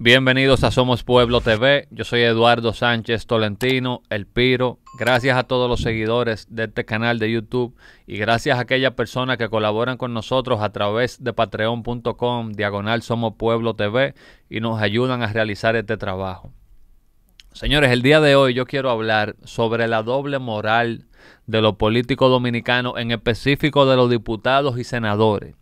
Bienvenidos a Somos Pueblo TV. Yo soy Eduardo Sánchez Tolentino, El Piro. Gracias a todos los seguidores de este canal de YouTube y gracias a aquellas personas que colaboran con nosotros a través de patreon.com diagonal Somos Pueblo TV y nos ayudan a realizar este trabajo. Señores, el día de hoy yo quiero hablar sobre la doble moral de los políticos dominicanos, en específico de los diputados y senadores,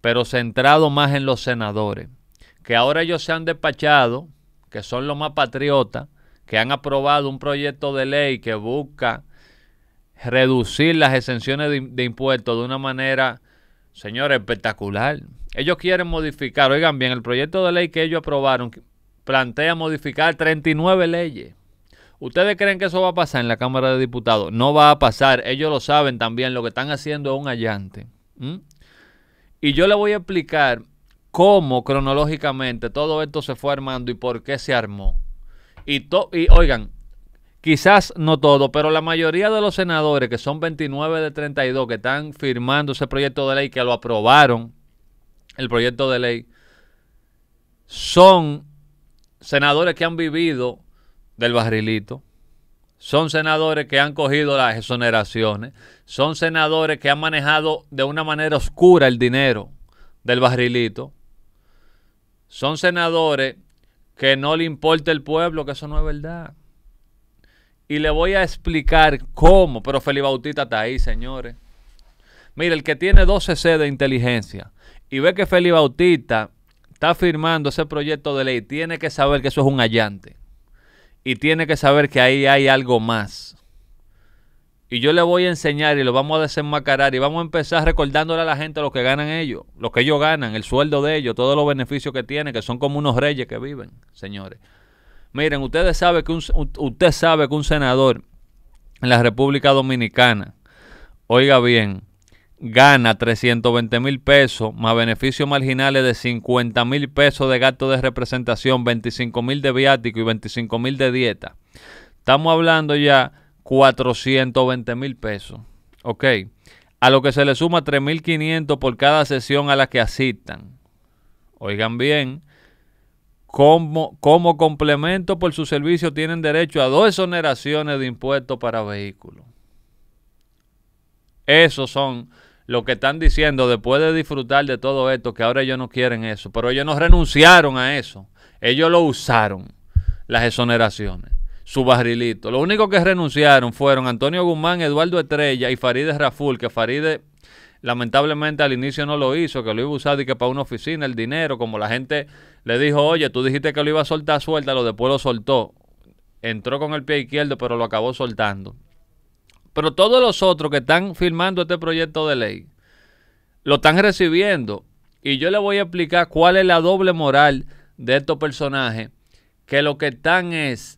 pero centrado más en los senadores que ahora ellos se han despachado, que son los más patriotas, que han aprobado un proyecto de ley que busca reducir las exenciones de, impuestos de una manera, señores, espectacular. Ellos quieren modificar, oigan bien, el proyecto de ley que ellos aprobaron plantea modificar 39 leyes. ¿Ustedes creen que eso va a pasar en la Cámara de Diputados? No va a pasar. Ellos lo saben también. Lo que están haciendo es un allante. Y yo le voy a explicar cómo cronológicamente todo esto se fue armando y por qué se armó. Y, y oigan, quizás no todo, pero la mayoría de los senadores, que son 29 de 32, que están firmando ese proyecto de ley, que lo aprobaron, el proyecto de ley, son senadores que han vivido del barrilito, son senadores que han cogido las exoneraciones, son senadores que han manejado de una manera oscura el dinero del barrilito, son senadores que no le importa el pueblo, que eso no es verdad. Y le voy a explicar cómo, pero Feli Bautista está ahí, señores. Mire, el que tiene 12C de inteligencia y ve que Feli Bautista está firmando ese proyecto de ley, tiene que saber que eso es un allante. Y tiene que saber que ahí hay algo más. Y yo le voy a enseñar y lo vamos a desenmacarar y vamos a empezar recordándole a la gente lo que ganan ellos, lo que ellos ganan, el sueldo de ellos, todos los beneficios que tienen, que son como unos reyes que viven, señores. Miren, ustedes saben que un, usted sabe que un senador en la República Dominicana, oiga bien, gana 320 mil pesos más beneficios marginales de 50 mil pesos de gasto de representación, 25 mil de viático y 25 mil de dieta. Estamos hablando ya 420 mil pesos. Ok. A lo que se le suma 3.500 por cada sesión a la que asistan. Oigan bien. Como, como complemento por su servicio tienen derecho a dos exoneraciones de impuestos para vehículos. Esos son lo que están diciendo después de disfrutar de todo esto, que ahora ellos no quieren eso. Pero ellos no renunciaron a eso. Ellos lo usaron, las exoneraciones su barrilito. Lo único que renunciaron fueron Antonio Guzmán, Eduardo Estrella y Farideh Raful, que Farideh lamentablemente al inicio no lo hizo, que lo iba a usar y que para una oficina, el dinero, como la gente le dijo, oye, tú dijiste que lo iba a soltar, lo después lo soltó. Entró con el pie izquierdo, pero lo acabó soltando. Pero todos los otros que están firmando este proyecto de ley, lo están recibiendo. Y yo le voy a explicar cuál es la doble moral de estos personajes, que lo que están es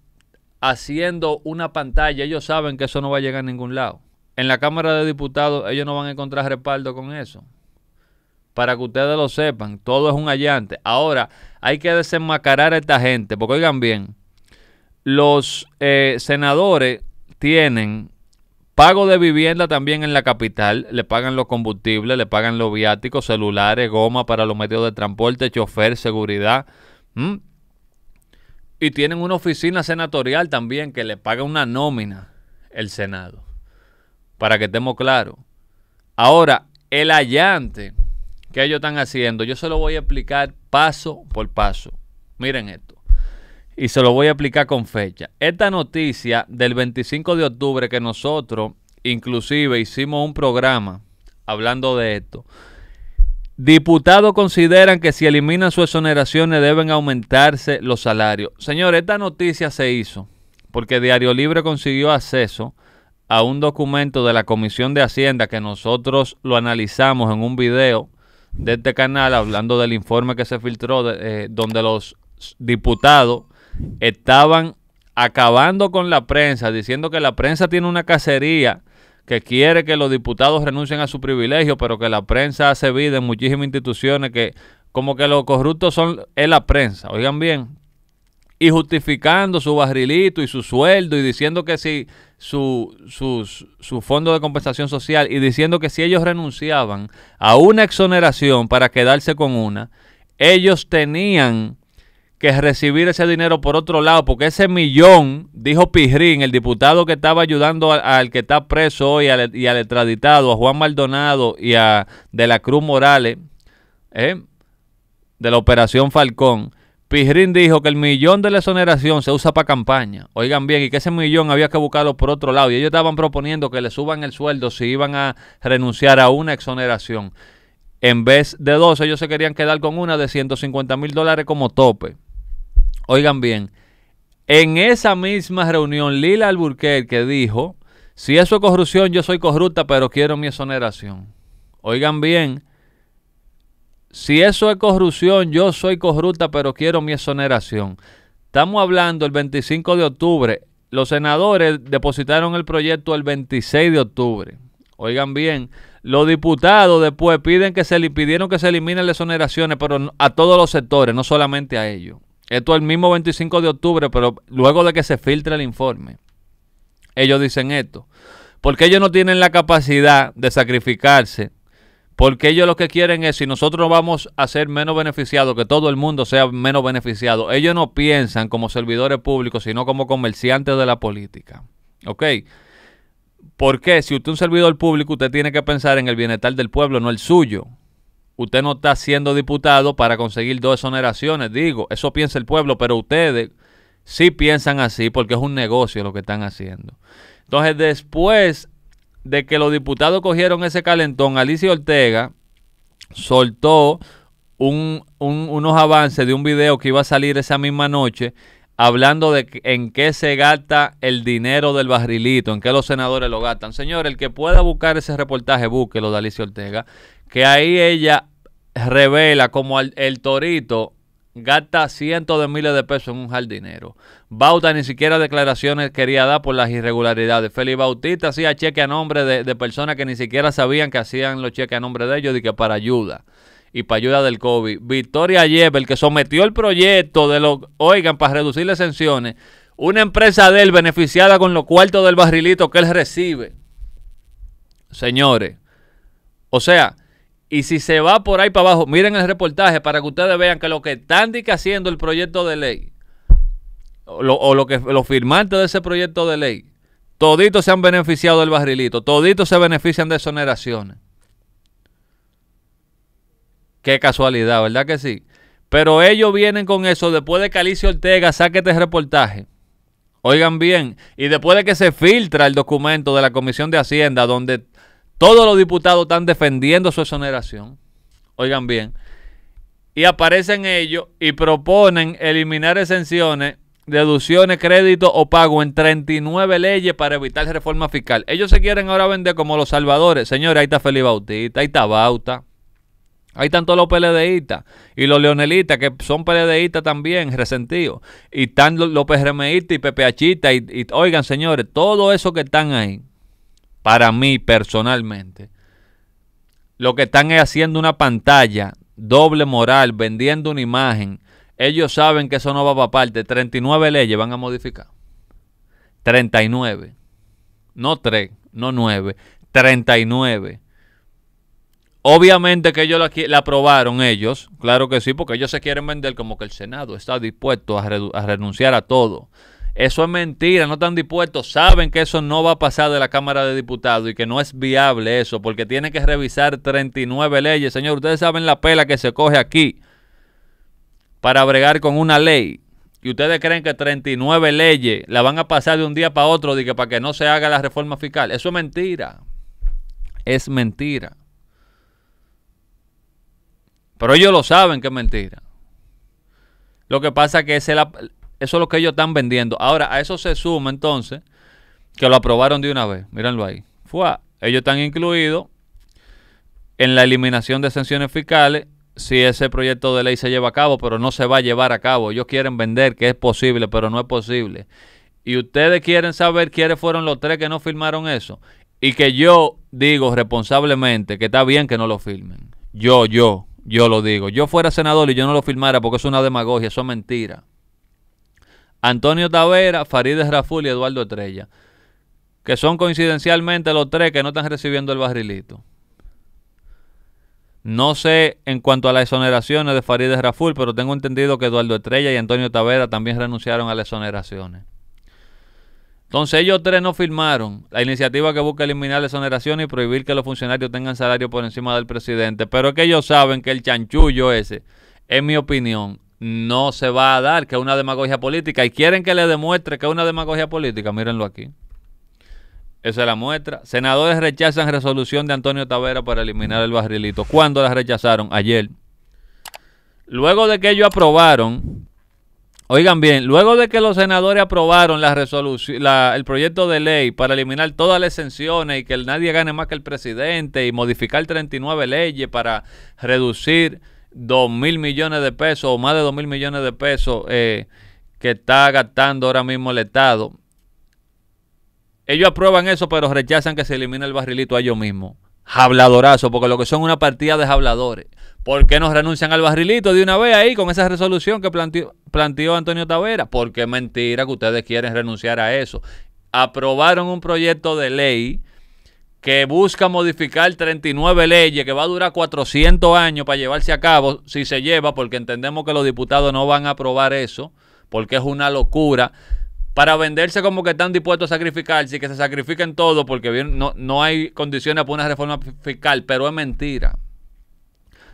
haciendo una pantalla, ellos saben que eso no va a llegar a ningún lado. En la Cámara de Diputados ellos no van a encontrar respaldo con eso. Para que ustedes lo sepan, todo es un allante. Ahora, hay que desenmascarar a esta gente, porque oigan bien, los eh, senadores tienen pago de vivienda también en la capital, le pagan los combustibles, le pagan los viáticos, celulares, goma para los medios de transporte, chofer, seguridad. Y tienen una oficina senatorial también que le paga una nómina el Senado. Para que estemos claros. Ahora, el allante que ellos están haciendo, yo se lo voy a explicar paso por paso. Miren esto. Y se lo voy a explicar con fecha. Esta noticia del 25 de octubre que nosotros inclusive hicimos un programa hablando de esto. Diputados consideran que si eliminan sus exoneraciones deben aumentarse los salarios. Señores, esta noticia se hizo porque Diario Libre consiguió acceso a un documento de la Comisión de Hacienda que nosotros lo analizamos en un video de este canal hablando del informe que se filtró eh, donde los diputados estaban acabando con la prensa, diciendo que la prensa tiene una cacería que quiere que los diputados renuncien a su privilegio, pero que la prensa hace vida en muchísimas instituciones, que como que los corruptos son es la prensa, oigan bien, y justificando su barrilito y su sueldo y diciendo que si su, su fondo de compensación social y diciendo que si ellos renunciaban a una exoneración para quedarse con una, ellos tenían que recibir ese dinero por otro lado, porque ese millón, dijo Pijrín, el diputado que estaba ayudando al que está preso hoy y al extraditado, a Juan Maldonado y a De la Cruz Morales, ¿eh? de la Operación Falcón, Pijrín dijo que el millón de la exoneración se usa para campaña. Oigan bien, y que ese millón había que buscarlo por otro lado. Y ellos estaban proponiendo que le suban el sueldo si iban a renunciar a una exoneración. En vez de dos, ellos se querían quedar con una de 150 mil dólares como tope. Oigan bien, en esa misma reunión, Lila Alburquerque dijo, si eso es corrupción, yo soy corrupta, pero quiero mi exoneración. Oigan bien, si eso es corrupción, yo soy corrupta, pero quiero mi exoneración. Estamos hablando el 25 de octubre. Los senadores depositaron el proyecto el 26 de octubre. Oigan bien, los diputados después piden que se pidieron que se eliminen las exoneraciones, pero a todos los sectores, no solamente a ellos. Esto el mismo 25 de octubre, pero luego de que se filtre el informe, ellos dicen esto. Porque ellos no tienen la capacidad de sacrificarse. Porque ellos lo que quieren es, si nosotros vamos a ser menos beneficiados, que todo el mundo sea menos beneficiado. Ellos no piensan como servidores públicos, sino como comerciantes de la política. ¿Ok? Porque si usted es un servidor público, usted tiene que pensar en el bienestar del pueblo, no el suyo. Usted no está siendo diputado para conseguir dos exoneraciones, digo, eso piensa el pueblo, pero ustedes sí piensan así porque es un negocio lo que están haciendo. Entonces, después de que los diputados cogieron ese calentón, Alicia Ortega soltó unos avances de un video que iba a salir esa misma noche hablando de en qué se gasta el dinero del barrilito, en qué los senadores lo gastan. Señor, el que pueda buscar ese reportaje, búsquelo de Alicia Ortega, que ahí ella revela como el, torito gasta cientos de miles de pesos en un jardinero. Bauta ni siquiera declaraciones quería dar por las irregularidades. Félix Bautista hacía cheque a nombre de, personas que ni siquiera sabían que hacían los cheques a nombre de ellos y que para ayuda y para ayuda del COVID. Victoria Yebel, que sometió el proyecto de los, oigan, para reducir las sanciones, una empresa de él beneficiada con los cuartos del barrilito que él recibe. Señores, o sea, y si se va por ahí para abajo, miren el reportaje para que ustedes vean que lo que están haciendo el proyecto de ley, o lo, lo los firmantes de ese proyecto de ley, toditos se han beneficiado del barrilito, toditos se benefician de exoneraciones. Qué casualidad, ¿verdad que sí? Pero ellos vienen con eso después de que Alicia Ortega saque este reportaje. Oigan bien, y después de que se filtra el documento de la Comisión de Hacienda, donde todos los diputados están defendiendo su exoneración. Oigan bien. Y aparecen ellos y proponen eliminar exenciones, deducciones, créditos o pago en 39 leyes para evitar reforma fiscal. Ellos se quieren ahora vender como los salvadores. Señores, ahí está Felipe Bautista, ahí está Bauta. Ahí están todos los PLDistas y los leonelistas que son PLDistas también, resentidos. Y están los PRMistas y PPHistas. y, oigan, señores, todo eso que están ahí para mí personalmente, lo que están es haciendo una pantalla, doble moral, vendiendo una imagen. Ellos saben que eso no va para parte. 39 leyes van a modificar. 39. No 3, no 9. 39. Obviamente que ellos la, aprobaron ellos, claro que sí, porque ellos se quieren vender como que el Senado está dispuesto a renunciar a todo. Eso es mentira, no están dispuestos. Saben que eso no va a pasar de la Cámara de Diputados y que no es viable eso, porque tienen que revisar 39 leyes. Señor, ustedes saben la pela que se coge aquí para bregar con una ley. Y ustedes creen que 39 leyes la van a pasar de un día para otro que para que no se haga la reforma fiscal. Eso es mentira. Es mentira. Pero ellos lo saben que es mentira. Lo que pasa es que es la... Eso es lo que ellos están vendiendo. Ahora, a eso se suma entonces que lo aprobaron de una vez. Mírenlo ahí. Fua. Ellos están incluidos en la eliminación de exenciones fiscales si ese proyecto de ley se lleva a cabo, pero no se va a llevar a cabo. Ellos quieren vender que es posible, pero no es posible. Y ustedes quieren saber quiénes fueron los tres que no firmaron eso. Y que yo digo responsablemente que está bien que no lo firmen. Yo, yo, yo lo digo. Yo fuera senador y yo no lo firmara porque es una demagogia, eso es mentira. Antonio Tavera, Farideh Raful y Eduardo Estrella, que son coincidencialmente los tres que no están recibiendo el barrilito. No sé en cuanto a las exoneraciones de Farideh Raful, pero tengo entendido que Eduardo Estrella y Antonio Tavera también renunciaron a las exoneraciones. Entonces ellos tres no firmaron la iniciativa que busca eliminar las exoneraciones y prohibir que los funcionarios tengan salario por encima del presidente. Pero es que ellos saben que el chanchullo ese, en mi opinión, no se va a dar, que es una demagogia política. Y quieren que le demuestre que es una demagogia política. Mírenlo aquí. Esa es la muestra. Senadores rechazan resolución de Antonio Tavera para eliminar el barrilito. ¿Cuándo la rechazaron? Ayer. Luego de que ellos aprobaron, oigan bien, luego de que los senadores aprobaron la resolución, el proyecto de ley para eliminar todas las exenciones y que nadie gane más que el presidente y modificar 39 leyes para reducir 2 mil millones de pesos o más de 2 mil millones de pesos eh, que está gastando ahora mismo el Estado. Ellos aprueban eso, pero rechazan que se elimine el barrilito a ellos mismos. Habladorazo, porque lo que son una partida de habladores. ¿Por qué nos renuncian al barrilito de una vez ahí con esa resolución que planteó, planteó Antonio Tavera? Porque es mentira que ustedes quieren renunciar a eso. Aprobaron un proyecto de ley que busca modificar 39 leyes, que va a durar 400 años para llevarse a cabo, si se lleva, porque entendemos que los diputados no van a aprobar eso, porque es una locura, para venderse como que están dispuestos a sacrificarse y que se sacrifiquen todo porque no, no hay condiciones para una reforma fiscal, pero es mentira.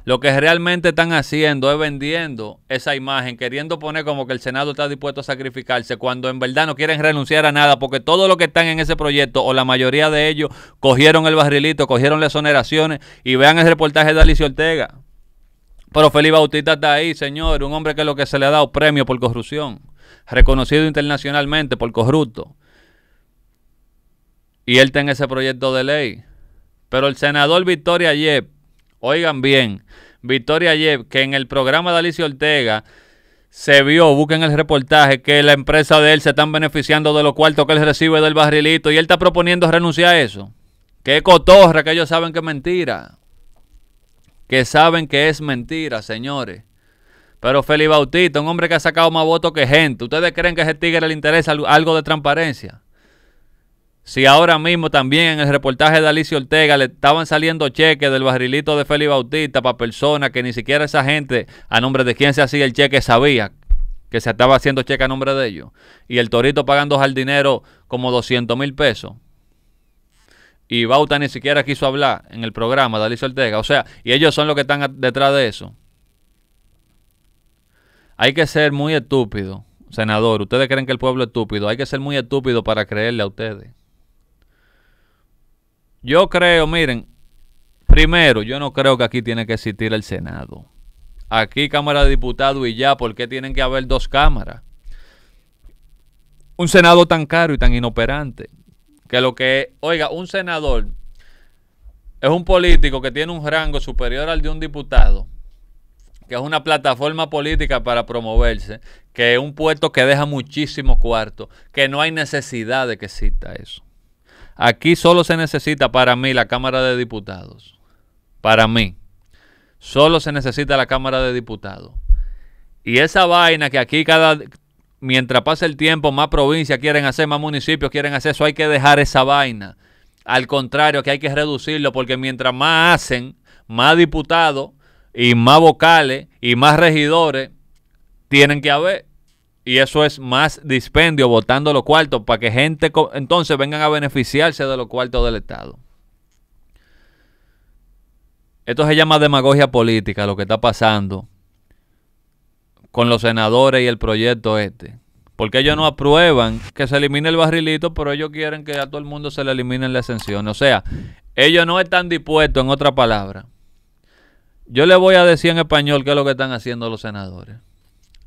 Lo que realmente están haciendo es vendiendo esa imagen, queriendo poner como que el Senado está dispuesto a sacrificarse, cuando en verdad no quieren renunciar a nada, porque todos los que están en ese proyecto, o la mayoría de ellos, cogieron el barrilito, cogieron las exoneraciones, y vean el reportaje de Alicia Ortega. Pero Felipe Bautista está ahí, señor, un hombre que es lo que se le ha dado premio por corrupción, reconocido internacionalmente por corrupto. Y él está en ese proyecto de ley. Pero el senador Victoria Yep oigan bien, Victoria Yev, que en el programa de Alicia Ortega se vio, busquen el reportaje, que la empresa de él se están beneficiando de los cuartos que él recibe del barrilito y él está proponiendo renunciar a eso. Qué cotorra, que ellos saben que es mentira. Que saben que es mentira, señores. Pero Feli Bautista, un hombre que ha sacado más votos que gente. ¿Ustedes creen que a ese tigre le interesa algo de transparencia? si ahora mismo también en el reportaje de Alicia Ortega le estaban saliendo cheques del barrilito de Feli Bautista para personas que ni siquiera esa gente a nombre de quien se hacía el cheque sabía que se estaba haciendo cheque a nombre de ellos. Y el torito pagando al dinero como 200 mil pesos. Y Bauta ni siquiera quiso hablar en el programa de Alicia Ortega. O sea, y ellos son los que están detrás de eso. Hay que ser muy estúpido, senador. Ustedes creen que el pueblo es estúpido. Hay que ser muy estúpido para creerle a ustedes. Yo creo, miren, primero, yo no creo que aquí tiene que existir el Senado. Aquí Cámara de Diputados y ya, ¿por qué tienen que haber dos cámaras? Un Senado tan caro y tan inoperante. Que lo que, oiga, un senador es un político que tiene un rango superior al de un diputado, que es una plataforma política para promoverse, que es un puesto que deja muchísimos cuartos, que no hay necesidad de que exista eso. Aquí solo se necesita para mí la Cámara de Diputados. Para mí. Solo se necesita la Cámara de Diputados. Y esa vaina que aquí cada... Mientras pasa el tiempo, más provincias quieren hacer, más municipios quieren hacer eso. Hay que dejar esa vaina. Al contrario, que hay que reducirlo porque mientras más hacen, más diputados y más vocales y más regidores tienen que haber y eso es más dispendio votando los cuartos para que gente entonces vengan a beneficiarse de los cuartos del Estado. Esto se llama demagogia política, lo que está pasando con los senadores y el proyecto este. Porque ellos no aprueban que se elimine el barrilito, pero ellos quieren que a todo el mundo se le eliminen la exención, O sea, ellos no están dispuestos, en otra palabra. Yo le voy a decir en español qué es lo que están haciendo los senadores.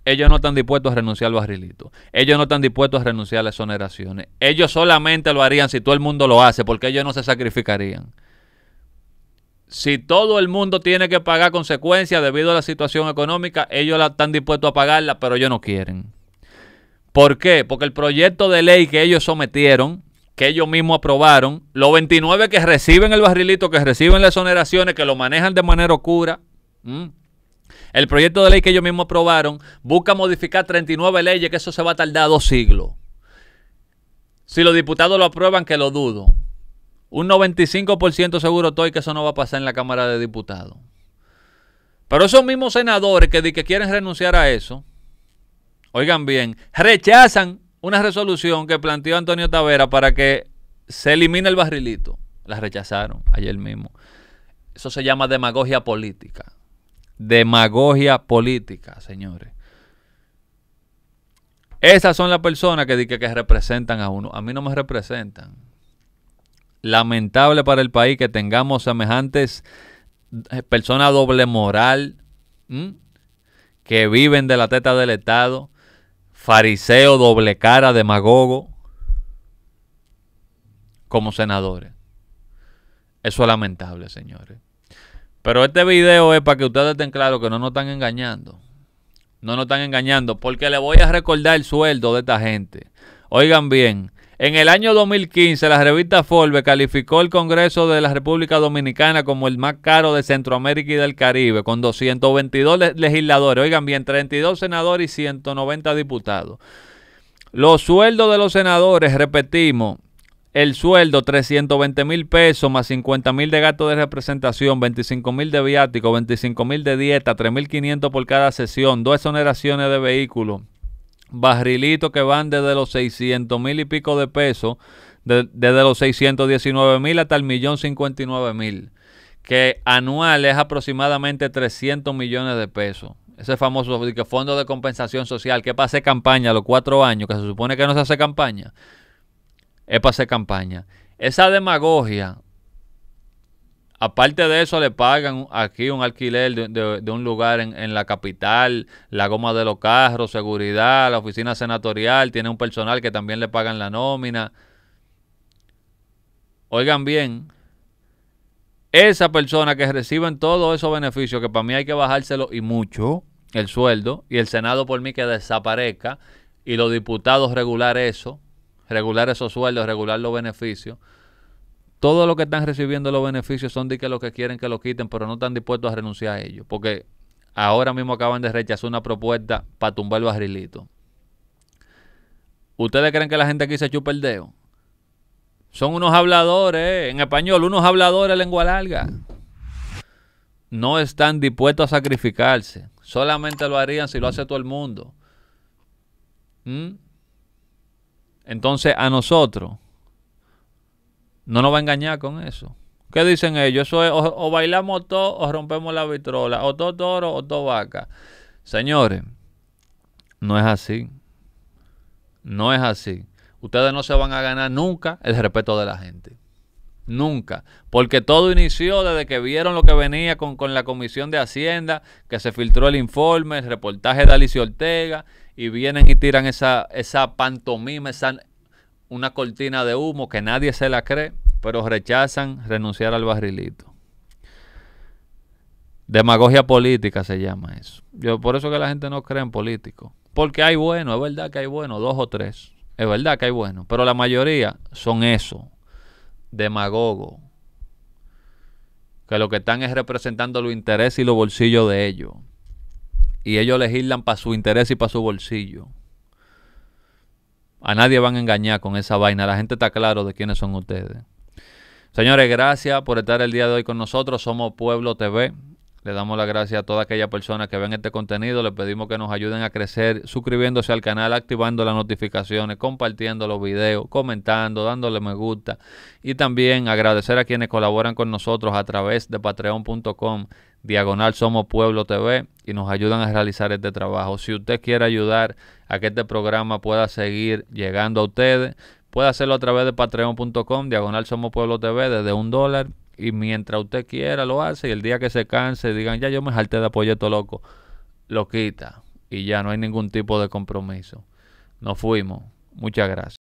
Ellos no están dispuestos a renunciar al barrilito. Ellos no están dispuestos a renunciar a las exoneraciones. Ellos solamente lo harían si todo el mundo lo hace, porque ellos no se sacrificarían. Si todo el mundo tiene que pagar consecuencias debido a la situación económica, ellos la están dispuestos a pagarla, pero ellos no quieren. ¿Por qué? Porque el proyecto de ley que ellos sometieron, que ellos mismos aprobaron, los 29 que reciben el barrilito, que reciben las exoneraciones, que lo manejan de manera oscura, el proyecto de ley que ellos mismos aprobaron busca modificar 39 leyes, que eso se va a tardar dos siglos. Si los diputados lo aprueban, que lo dudo. Un 95% seguro estoy que eso no va a pasar en la Cámara de Diputados. Pero esos mismos senadores que, que quieren renunciar a eso, oigan bien, rechazan una resolución que planteó Antonio Tavera para que se elimine el barrilito. La rechazaron ayer mismo. Eso se llama demagogia política demagogia política, señores. Esas son las personas que, dicen que representan a uno. A mí no me representan. Lamentable para el país que tengamos semejantes eh, personas doble moral que viven de la teta del Estado, fariseo, doble cara, demagogo, como senadores. Eso es lamentable, señores. Pero este video es para que ustedes estén claros que no nos están engañando. No nos están engañando porque le voy a recordar el sueldo de esta gente. Oigan bien, en el año 2015 la revista Forbes calificó el Congreso de la República Dominicana como el más caro de Centroamérica y del Caribe, con 222 legisladores, oigan bien, 32 senadores y 190 diputados. Los sueldos de los senadores, repetimos, el sueldo 320 mil pesos más 50 mil de gasto de representación, 25 mil de viático, 25 mil de dieta, 3.500 por cada sesión, dos exoneraciones de vehículo, barrilitos que van desde los 600 mil y pico de pesos, desde los 619 mil hasta el millón 59 mil, que anual es aproximadamente 300 millones de pesos ese famoso fondo de compensación social que pase campaña a los cuatro años, que se supone que no se hace campaña, es para hacer campaña. Esa demagogia, aparte de eso, le pagan aquí un alquiler de, un lugar en, en, la capital, la goma de los carros, seguridad, la oficina senatorial, tiene un personal que también le pagan la nómina. Oigan bien, esa persona que reciben todos esos beneficios, que para mí hay que bajárselo y mucho, el sueldo, y el Senado por mí que desaparezca, y los diputados regular eso, regular esos sueldos, regular los beneficios. Todo lo que están recibiendo los beneficios son de que los que quieren que lo quiten, pero no están dispuestos a renunciar a ellos. Porque ahora mismo acaban de rechazar una propuesta para tumbar el barrilito. ¿Ustedes creen que la gente aquí se chupa el dedo? Son unos habladores, eh, en español, unos habladores lengua larga. No están dispuestos a sacrificarse. Solamente lo harían si lo hace todo el mundo. ¿Mm? Entonces a nosotros no nos va a engañar con eso. ¿Qué dicen ellos? o, bailamos todo o rompemos la vitrola, o todo toro o todo vaca. Señores, no es así. No es así. Ustedes no se van a ganar nunca el respeto de la gente. Nunca. Porque todo inició desde que vieron lo que venía con, con la Comisión de Hacienda, que se filtró el informe, el reportaje de Alicia Ortega, y vienen y tiran esa, esa pantomima, esa, una cortina de humo que nadie se la cree, pero rechazan renunciar al barrilito. Demagogia política se llama eso. Yo, por eso que la gente no cree en políticos. Porque hay buenos, es verdad que hay buenos, dos o tres. Es verdad que hay buenos, pero la mayoría son eso, demagogos, que lo que están es representando los intereses y los bolsillos de ellos y ellos legislan para su interés y para su bolsillo. A nadie van a engañar con esa vaina. La gente está claro de quiénes son ustedes. Señores, gracias por estar el día de hoy con nosotros. Somos Pueblo TV. Le damos las gracias a toda aquella persona que ven este contenido. Le pedimos que nos ayuden a crecer suscribiéndose al canal, activando las notificaciones, compartiendo los videos, comentando, dándole me gusta. Y también agradecer a quienes colaboran con nosotros a través de patreon.com, diagonal Somos Pueblo TV, y nos ayudan a realizar este trabajo. Si usted quiere ayudar a que este programa pueda seguir llegando a ustedes, puede hacerlo a través de patreon.com, diagonal Somos Pueblo TV, desde un dólar y mientras usted quiera lo hace y el día que se canse digan, ya yo me salté de apoyeto loco, lo quita y ya no hay ningún tipo de compromiso. Nos fuimos. Muchas gracias.